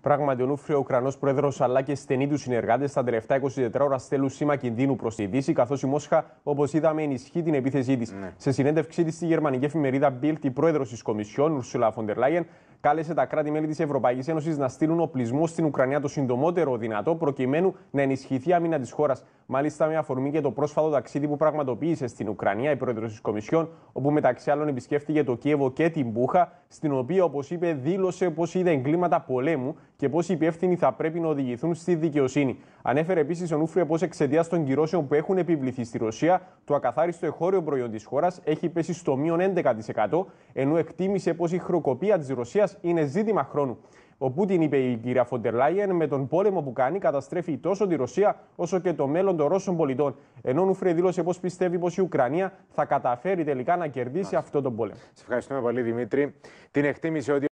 Πράγματι, ο νούφριο Ουκρανός πρόεδρος αλλά και στενοί τους συνεργάτες στα τελευταία 24 ώρα στέλνουν σήμα κινδύνου προς τη Δύση, καθώς η Μόσχα, όπως είδαμε, ενισχύει την επίθεσή της. Ναι. Σε συνέντευξή της στη γερμανική εφημερίδα Bild, η πρόεδρος της Κομισιόν, Ουρσουλα von κάλεσε τα κράτη-μέλη της Ευρωπαϊκής Ένωσης να στείλουν οπλισμό στην Ουκρανία το συντομότερο δυνατό, προκειμένου να ενισχυθεί η άμυνα της χώρας. Μάλιστα, με αφορμή και το πρόσφατο ταξίδι που πραγματοποίησε στην Ουκρανία η πρόεδρος της Κομισιόν, όπου μεταξύ άλλων επισκέφτηκε το Κίεβο και την Μπούχα, στην οποία, όπως είπε, δήλωσε πως είδε εγκλήματα πολέμου και πώς οι υπεύθυνοι θα πρέπει να οδηγηθούν στη δικαιοσύνη. Ανέφερε επίσης ο Νούφρια πως εξαιτίας των κυρώσεων που έχουν επιβληθεί στη Ρωσία, το ακαθάριστο εχώριο προϊόν της χώρας έχει πέσει στο μείον 11%, ενώ εκτίμησε πως η χροκοπία της Ρωσίας είναι ζήτημα χρόνου. Ο Πούτιν, είπε η κυρία Φοντερ Λάιεν, με τον πόλεμο που κάνει καταστρέφει τόσο τη Ρωσία όσο και το μέλλον των Ρώσων πολιτών. Ενώ Νουφρέ δήλωσε πως πιστεύει πως η Ουκρανία θα καταφέρει τελικά να κερδίσει αυτό τον πόλεμο. Σε ευχαριστούμε πολύ, Δημήτρη. Την εκτίμηση ότι